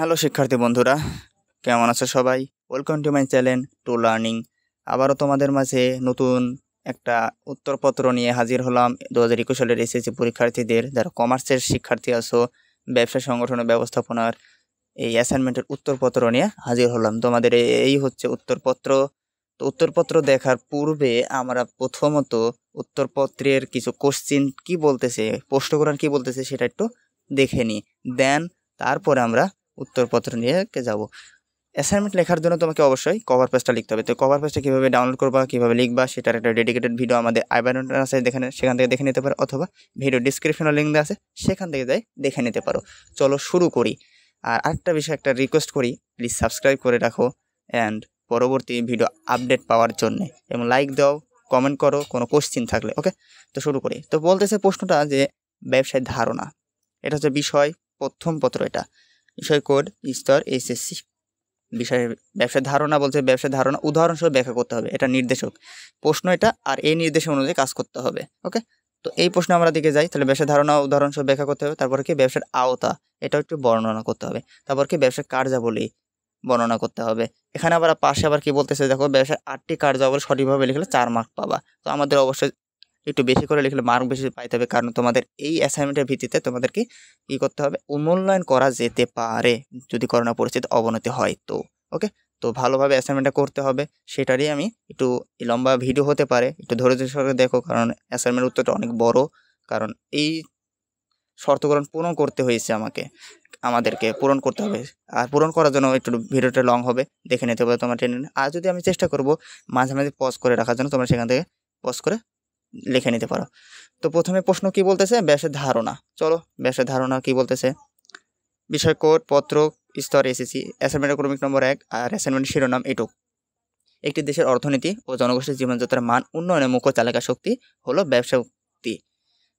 hello শিক্ষার্থী বন্ধুরা কেমন আছো সবাই welcome to my channel to learning আবারও তোমাদের মাঝে নতুন একটা উত্তরপত্র নিয়ে হাজির হলাম দু হাজার একুশ সালের এসএসসি পরীক্ষার্থীদের যারা কমার্সের শিক্ষার্থী আসো ব্যবসা সংগঠন ব্যবস্থাপনার এই অ্যাসাইনমেন্টের উত্তরপত্র নিয়ে হাজির হলাম তোমাদের এই হচ্ছে উত্তরপত্র তো উত্তরপত্র দেখার পূর্বে আমরা প্রথমত উত্তরপত্রের কিছু কোশ্চিন কি বলতেছে প্রশ্ন করার কী বলতেছে সেটা একটু দেখে নিই দেন তারপরে আমরা উত্তরপত্র নিয়ে যাব অ্যাসাইনমেন্ট লেখার জন্য তোমাকে অবশ্যই কভার পেজটা লিখতে হবে তো কভার পেজটা কীভাবে ডাউনলোড করবা কীভাবে লিখবা সেটার একটা ডেডিকেটেড ভিডিও আমাদের আইবায়ন আছে দেখে সেখান থেকে দেখে নিতে পারো অথবা ভিডিও ডিসক্রিপশনের লিঙ্ক দেওয়া আছে সেখান থেকে যাই দেখে নিতে পারো চলো শুরু করি আর আরেকটা বিষয় একটা রিকোয়েস্ট করি প্লিজ সাবস্ক্রাইব করে রাখো অ্যান্ড পরবর্তী ভিডিও আপডেট পাওয়ার জন্য এবং লাইক দাও কমেন্ট করো কোনো কোশ্চিন থাকলে ওকে তো শুরু করি তো বলতেছে প্রশ্নটা যে ব্যবসায় ধারণা এটা হচ্ছে বিষয় প্রথম পত্র এটা বিষয় কোড স্তর এসএসসি বিষয়ের ব্যবসার ধারণা বলছে ব্যবসার ধারণা উদাহরণস্বরূপ ব্যাখ্যা করতে হবে এটা নির্দেশক প্রশ্ন এটা আর এই নির্দেশ অনুযায়ী কাজ করতে হবে ওকে তো এই প্রশ্ন আমরা দিকে যাই তাহলে ব্যবসার ধারণা উদাহরণস্বরূপ ব্যাখ্যা করতে হবে তারপরে কি ব্যবসার আওতা এটাও একটু বর্ণনা করতে হবে তারপর কি ব্যবসার কার্যাবলী বর্ণনা করতে হবে এখানে আবার পাশে আবার কি বলতেছে দেখো ব্যবসার আটটি কার্যাবলী সঠিকভাবে লিখলে চার মার্ক পাবা তো আমাদের অবশ্যই একটু বেশি করে লিখলে মার্ক বেশি পাইতে হবে কারণ তোমাদের এই অ্যাসাইনমেন্টের ভিত্তিতে তোমাদেরকে কি করতে হবে মূল্যায়ন করা যেতে পারে যদি করোনা পরিস্থিতি অবনতি হয় তো ওকে তো ভালোভাবে অ্যাসাইনমেন্টটা করতে হবে সেটারই আমি একটু লম্বা ভিডিও হতে পারে একটু ধৈর্য সরে দেখো কারণ অ্যাসাইনমেন্ট উত্তরটা অনেক বড় কারণ এই শর্তকরণ পূরণ করতে হয়েছে আমাকে আমাদেরকে পূরণ করতে হবে আর পূরণ করার জন্য একটু ভিডিওটা লং হবে দেখে নিতে হবে তোমার ট্রেনে আর যদি আমি চেষ্টা করব মাঝে মাঝে পজ করে রাখার জন্য তোমরা সেখান থেকে পজ করে লিখে নিতে পারো তো প্রথমে প্রশ্ন কি বলতেছে ব্যাসের ধারণা চলো ব্যাসের ধারণা কি বলতেছে বিষয় কোড পত্র স্তর এসএসসি অ্যাসাইনমেন্ট ক্রমিক নম্বর এক আর অ্যাসাইনমেন্ট শিরোনাম এটুক একটি দেশের অর্থনীতি ও জনগোষ্ঠীর জীবনযাত্রার মান উন্নয়নের মুখ্য চালিকা শক্তি হলো ব্যবসা উক্তি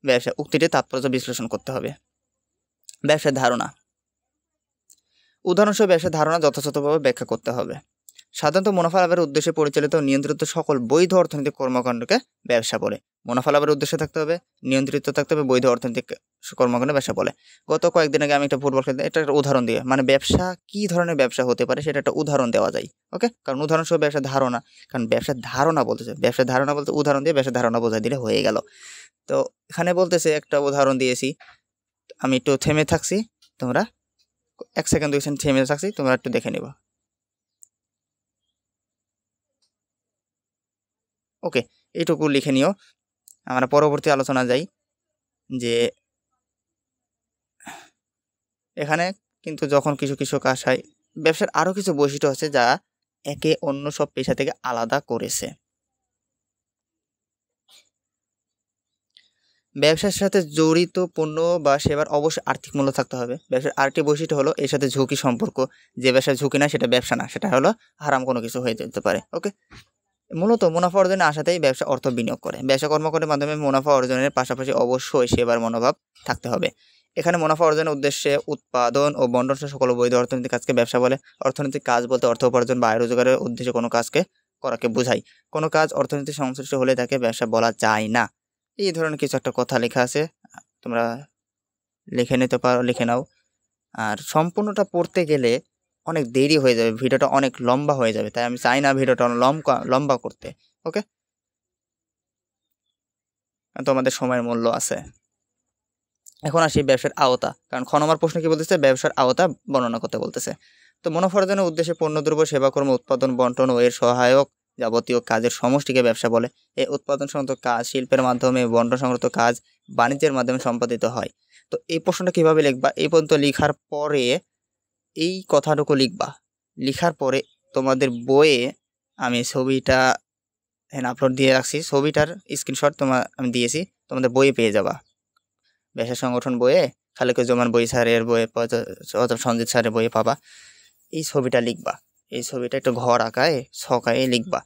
ব্যবসা উক্তিটি তাৎপর্য বিশ্লেষণ করতে হবে ব্যবসার ধারণা উদাহরণস্বরূপ ব্যবসার ধারণা যথাযথভাবে ব্যাখ্যা করতে হবে সাধারণত মুনাফা লাভের উদ্দেশ্যে পরিচালিত নিয়ন্ত্রিত সকল বৈধ অর্থনৈতিক কর্মকাণ্ডকে ব্যবসা বলে মুনাফা লাভের উদ্দেশ্যে থাকতে হবে নিয়ন্ত্রিত থাকতে হবে বৈধ অর্থনৈতিক কর্মকাণ্ড ব্যবসা বলে গত কয়েকদিন আগে আমি একটা ফুটবল খেলতে এটা একটা উদাহরণ দিয়ে মানে ব্যবসা কী ধরনের ব্যবসা হতে পারে সেটা একটা উদাহরণ দেওয়া যায় ওকে কারণ উদাহরণস্বরূপ ব্যবসা ধারণা কারণ ব্যবসার ধারণা বলতেছে ব্যবসার ধারণা বলতে উদাহরণ দিয়ে ব্যবসা ধারণা বোঝাই দিলে হয়ে গেল তো এখানে বলতেছে একটা উদাহরণ দিয়েছি আমি একটু থেমে থাকছি তোমরা এক সেকেন্ড দুই সেকেন্ড থেমে থাকছি তোমরা একটু দেখে নেবা ওকে এইটুকু লিখে নিও আমরা পরবর্তী আলোচনা যাই যে এখানে কিন্তু যখন কিছু কৃষক আসায় ব্যবসার আরও কিছু বৈশিষ্ট্য আছে যা একে অন্য সব পেশা থেকে আলাদা করেছে ব্যবসার সাথে জড়িত পণ্য বা সেবার অবশ্যই আর্থিক মূল্য থাকতে হবে ব্যবসার আরেকটি বৈশিষ্ট্য হলো এর সাথে ঝুঁকি সম্পর্ক যে ব্যবসার ঝুঁকি না সেটা ব্যবসা না সেটা হলো হারাম কোনো কিছু হয়ে যেতে পারে ওকে মূলত মুনাফা অর্জনে আসাতেই ব্যবসা অর্থ বিনিয়োগ করে ব্যবসা কর্মকাণ্ডের মাধ্যমে মুনাফা অর্জনের পাশাপাশি অবশ্যই সেবার মনোভাব থাকতে হবে এখানে মুনাফা অর্জনের উদ্দেশ্যে উৎপাদন ও বন্টন সকল বৈধ অর্থনৈতিক কাজকে ব্যবসা বলে অর্থনৈতিক কাজ বলতে অর্থ উপার্জন বা আয় রোজগারের উদ্দেশ্যে কোনো কাজকে করাকে বোঝায় কোনো কাজ অর্থনীতি সংশ্লিষ্ট হলে তাকে ব্যবসা বলা যায় না এই ধরনের কিছু একটা কথা লেখা আছে তোমরা লিখে নিতে পারো লিখে নাও আর সম্পূর্ণটা পড়তে গেলে অনেক দেরি হয়ে যাবে ভিডিওটা অনেক লম্বা হয়ে যাবে তাই আমি চাই না ভিডিওটা লম্বা লম্বা করতে ওকে তোমাদের সময়ের মূল্য আছে এখন আসি ব্যবসার আওতা কারণ খনমার প্রশ্ন কি বলতেছে ব্যবসার আওতা বর্ণনা করতে বলতেছে তো মনোফরজনের উদ্দেশ্যে পণ্যদ্রব্য সেবাকর্ম উৎপাদন বন্টন ও এর সহায়ক যাবতীয় কাজের সমষ্টিকে ব্যবসা বলে এই উৎপাদন সংক্রান্ত কাজ শিল্পের মাধ্যমে বন্টন সংক্রান্ত কাজ বাণিজ্যের মাধ্যমে সম্পাদিত হয় তো এই প্রশ্নটা কীভাবে লিখবা এই পর্যন্ত লিখার পরে এই কথাটুকু লিখবা লিখার পরে তোমাদের বইয়ে আমি ছবিটা হ্যাঁ আপলোড দিয়ে রাখছি ছবিটার স্ক্রিনশট তোমার আমি দিয়েছি তোমাদের বইয়ে পেয়ে যাবা ব্যবসা সংগঠন বইয়ে জমান বই স্যারের বইয়ে সঞ্জিত স্যারের বইয়ে পাবা এই ছবিটা লিখবা এই ছবিটা একটু ঘর আঁকায় ছকায় লিখবা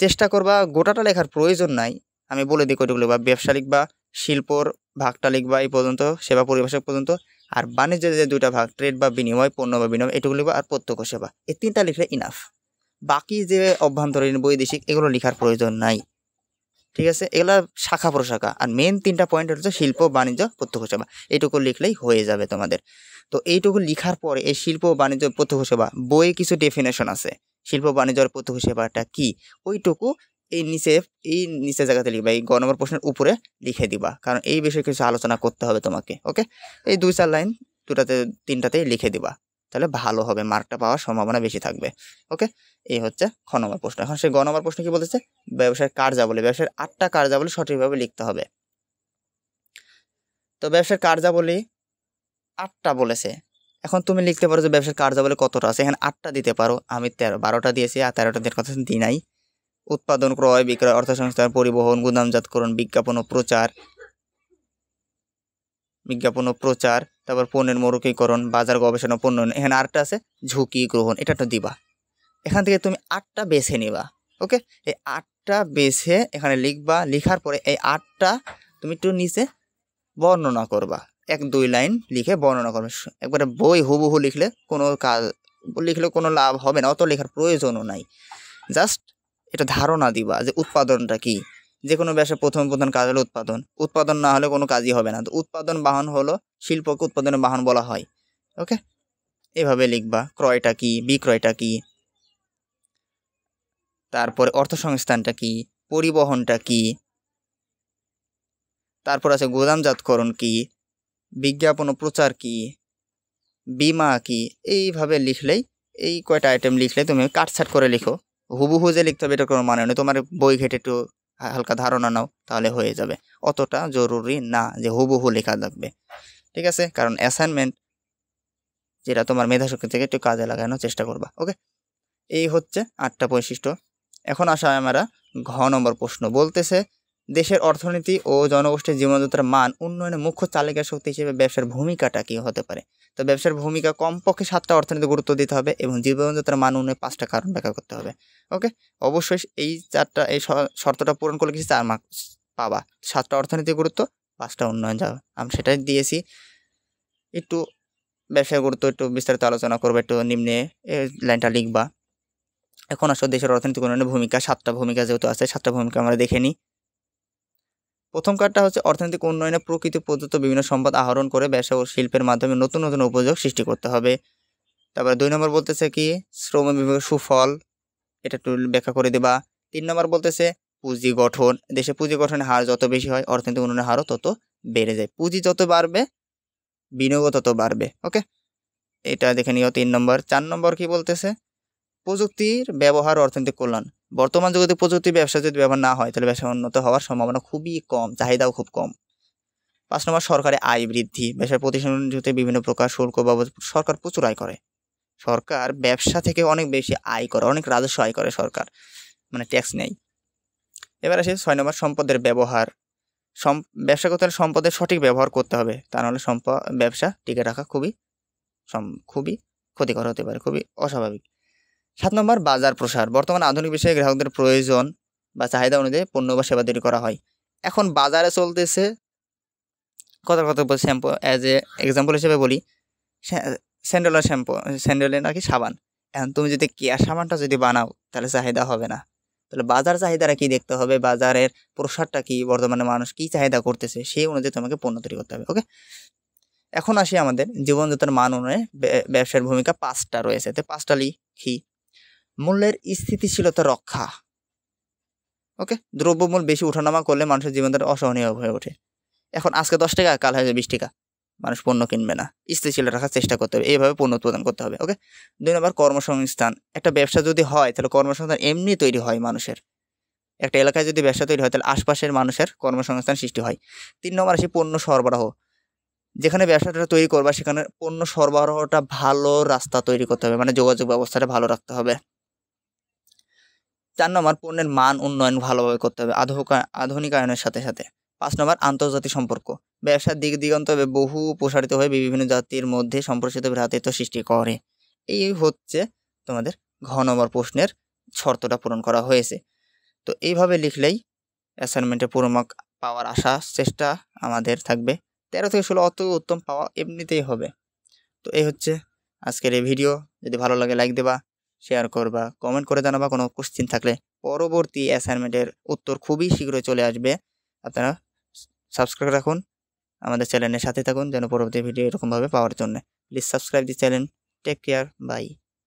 চেষ্টা করবা গোটাটা লেখার প্রয়োজন নাই আমি বলে দিই কতগুলো বা ব্যবসা লিখবা শিল্পর ভাগটা লিখবা এই পর্যন্ত সেবা পরিবেশক পর্যন্ত আর বাণিজ্যের যে দুইটা ভাগ ট্রেড বা বিনিময় পণ্য বা বিনিময় এটুকু লিখবো আর প্রত্যক্ষ সেবা এই তিনটা লিখলে ইনাফ বাকি যে অভ্যন্তরীণ বৈদেশিক এগুলো লেখার প্রয়োজন নাই ঠিক আছে এগুলো শাখা প্রশাখা আর মেন তিনটা পয়েন্ট হচ্ছে শিল্প বাণিজ্য প্রত্যক্ষ সেবা এইটুকু লিখলেই হয়ে যাবে তোমাদের তো এইটুকু লিখার পরে এই শিল্প বাণিজ্য প্রত্যক্ষ সেবা বইয়ে কিছু ডেফিনেশন আছে শিল্প বাণিজ্যের প্রত্যক্ষ সেবাটা কী ওইটুকু এই নিচে এই নিচে জায়গাতে লিখবা এই গ নম্বর প্রশ্নের উপরে লিখে দিবা কারণ এই বিষয়ে কিছু আলোচনা করতে হবে তোমাকে ওকে এই দুই চার লাইন দুটাতে তিনটাতেই লিখে দিবা তাহলে ভালো হবে মার্কটা পাওয়ার সম্ভাবনা বেশি থাকবে ওকে এই হচ্ছে খ নম্বর প্রশ্ন এখন সেই গ নম্বর প্রশ্ন কি বলতেছে ব্যবসায়ের কার্যাবলী ব্যবসায়ের আটটা কার্যাবলী সঠিকভাবে লিখতে হবে তো ব্যবসার কার্যাবলী আটটা বলেছে এখন তুমি লিখতে পারো যে ব্যবসার কার্যাবলী কতটা আছে এখানে আটটা দিতে পারো আমি তেরো বারোটা দিয়েছি আর তেরোটা দিন কথা দিই নাই উৎপাদন ক্রয় বিক্রয় অর্থসংস্থান পরিবহন গুদামজাতকরণ বিজ্ঞাপন ও প্রচার বিজ্ঞাপন ও প্রচার তারপর পণ্যের মরুকীকরণ বাজার গবেষণা পণ্য এখানে আরেকটা আছে ঝুঁকি গ্রহণ এটা তো দিবা এখান থেকে তুমি আটটা বেছে নিবা ওকে এই আটটা বেছে এখানে লিখবা লিখার পরে এই আটটা তুমি একটু নিচে বর্ণনা করবা এক দুই লাইন লিখে বর্ণনা করবে একবারে বই হুবহু লিখলে কোনো কাজ লিখলে কোনো লাভ হবে না অত লেখার প্রয়োজনও নাই জাস্ট এটা ধারণা দিবা যে উৎপাদনটা কি যে কোনো ব্যবসা প্রথম প্রধান কাজ হলো উৎপাদন উৎপাদন না হলে কোনো কাজই হবে না তো উৎপাদন বাহন হলো শিল্পকে উৎপাদনের বাহন বলা হয় ওকে এভাবে লিখবা ক্রয়টা কি বিক্রয়টা কি তারপরে অর্থসংস্থানটা কি পরিবহনটা কি তারপর আছে গোদামজাতকরণ কি বিজ্ঞাপন ও প্রচার কি বিমা কি এইভাবে লিখলেই এই কয়টা আইটেম লিখলে তুমি কাটছাট করে লিখো হুবহু যে লিখতে হবে এটা কোনো মানে নেই তোমার বই ঘেটে একটু হালকা ধারণা নাও তাহলে হয়ে যাবে অতটা জরুরি না যে হুবহু লেখা লাগবে ঠিক আছে কারণ অ্যাসাইনমেন্ট যেটা তোমার মেধাশক্তি থেকে একটু কাজে লাগানোর চেষ্টা করবা ওকে এই হচ্ছে আটটা বৈশিষ্ট্য এখন আসা আমরা ঘ নম্বর প্রশ্ন বলতেছে দেশের অর্থনীতি ও জনগোষ্ঠীর জীবনযাত্রার মান উন্নয়নে মুখ্য চালিকা শক্তি হিসেবে ব্যবসার ভূমিকাটা কী হতে পারে তো ব্যবসার ভূমিকা কমপক্ষে সাতটা অর্থনীতি গুরুত্ব দিতে হবে এবং জীবনযাত্রার মান উন্নয়নের পাঁচটা কারণ ব্যাখ্যা করতে হবে ওকে অবশ্যই এই চারটা এই শর্তটা পূরণ করলে কিছু চার মার্কস পাবা সাতটা অর্থনীতি গুরুত্ব পাঁচটা উন্নয়ন যাবে আমি সেটাই দিয়েছি একটু ব্যবসায় গুরুত্ব একটু বিস্তারিত আলোচনা করবে একটু নিম্নে লাইনটা লিখবা এখন আসলে দেশের অর্থনৈতিক উন্নয়নের ভূমিকা সাতটা ভূমিকা যেহেতু আছে সাতটা ভূমিকা আমরা দেখে নিই প্রথম কার্ডটা হচ্ছে অর্থনৈতিক উন্নয়নে প্রকৃতি প্রদত্ত বিভিন্ন সম্পদ আহরণ করে ব্যবসা ও শিল্পের মাধ্যমে নতুন নতুন উপযোগ সৃষ্টি করতে হবে তারপরে দুই নম্বর বলতেছে কি শ্রম বিভাগের সুফল এটা একটু ব্যাখ্যা করে দেবা তিন নম্বর বলতেছে পুঁজি গঠন দেশে পুঁজি গঠনের হার যত বেশি হয় অর্থনৈতিক উন্নয়নের হারও তত বেড়ে যায় পুঁজি যত বাড়বে বিনিয়োগও তত বাড়বে ওকে এটা দেখে নিও তিন নম্বর চার নম্বর কি বলতেছে প্রযুক্তির ব্যবহার অর্থনৈতিক কল্যাণ বর্তমান যুগে প্রযুক্তি ব্যবসা যদি ব্যবহার না হয় তাহলে ব্যবসা উন্নত হওয়ার সম্ভাবনা খুবই কম চাহিদাও খুব কম পাঁচ নম্বর সরকারের আয় বৃদ্ধি ব্যবসার প্রতিষ্ঠানগুলিতে বিভিন্ন প্রকার শুল্ক বাবদ সরকার প্রচুর আয় করে সরকার ব্যবসা থেকে অনেক বেশি আয় করে অনেক রাজস্ব আয় করে সরকার মানে ট্যাক্স নেই এবার আসে ছয় নম্বর সম্পদের ব্যবহার সম ব্যবসা করতে হলে সম্পদের সঠিক ব্যবহার করতে হবে তা নাহলে সম্প ব্যবসা টিকে রাখা খুবই সম খুবই ক্ষতিকর হতে পারে খুবই অস্বাভাবিক সাত নম্বর বাজার প্রসার বর্তমান আধুনিক বিষয়ে গ্রাহকদের প্রয়োজন বা চাহিদা অনুযায়ী পণ্য বা সেবা তৈরি করা হয় এখন বাজারে চলতেছে কথা কথা শ্যাম্পু অ্যাজ এ এক্সাম্পল হিসেবে বলি স্যান্ডেলের শ্যাম্পু স্যান্ডেলের নাকি সাবান এখন তুমি যদি কেয়ার সাবানটা যদি বানাও তাহলে চাহিদা হবে না তাহলে বাজার চাহিদাটা কী দেখতে হবে বাজারের প্রসারটা কী বর্তমানে মানুষ কী চাহিদা করতেছে সেই অনুযায়ী তোমাকে পণ্য তৈরি করতে হবে ওকে এখন আসি আমাদের জীবনযাত্রার মান অনুযায়ী ব্যবসার ভূমিকা পাঁচটা রয়েছে তো পাঁচটা লিখি মূল্যের স্থিতিশীলতা রক্ষা ওকে দ্রব্যমূল্য বেশি ওঠানামা করলে মানুষের জীবনটা অসহনীয় হয়ে ওঠে এখন আজকে দশ টাকা কাল হয়ে বিশ টাকা মানুষ পণ্য কিনবে না স্থিতিশীল রাখার চেষ্টা করতে হবে এইভাবে পণ্য উৎপাদন করতে হবে ওকে দুই নম্বর কর্মসংস্থান একটা ব্যবসা যদি হয় তাহলে কর্মসংস্থান এমনি তৈরি হয় মানুষের একটা এলাকায় যদি ব্যবসা তৈরি হয় তাহলে আশপাশের মানুষের কর্মসংস্থান সৃষ্টি হয় তিন নম্বর আসি পণ্য সরবরাহ যেখানে ব্যবসাটা তৈরি করবা সেখানে পণ্য সরবরাহটা ভালো রাস্তা তৈরি করতে হবে মানে যোগাযোগ ব্যবস্থাটা ভালো রাখতে হবে চার নম্বর পণ্যের মান উন্নয়ন ভালোভাবে করতে হবে আধুনিকায়নের সাথে সাথে পাঁচ নম্বর আন্তর্জাতিক সম্পর্ক ব্যবসার দিক দিগন্ত বহু প্রসারিত হয়ে বিভিন্ন জাতির মধ্যে সম্প্রসারিত ভ্রাতৃত্ব সৃষ্টি করে এই হচ্ছে তোমাদের ঘ নম্বর প্রশ্নের শর্তটা পূরণ করা হয়েছে তো এইভাবে লিখলেই অ্যাসাইনমেন্টের পূরণ পাওয়ার আশা চেষ্টা আমাদের থাকবে তেরো থেকে ষোলো অত উত্তম পাওয়া এমনিতেই হবে তো এই হচ্ছে আজকের এই ভিডিও যদি ভালো লাগে লাইক দেবা শেয়ার করবা কমেন্ট করে জানাবা কোনো কোশ্চিন থাকলে পরবর্তী অ্যাসাইনমেন্টের উত্তর খুবই শীঘ্রই চলে আসবে আপনারা সাবস্ক্রাইব রাখুন আমাদের চ্যানেলের সাথে থাকুন যেন পরবর্তী ভিডিও এরকমভাবে পাওয়ার জন্য please subscribe the channel take care by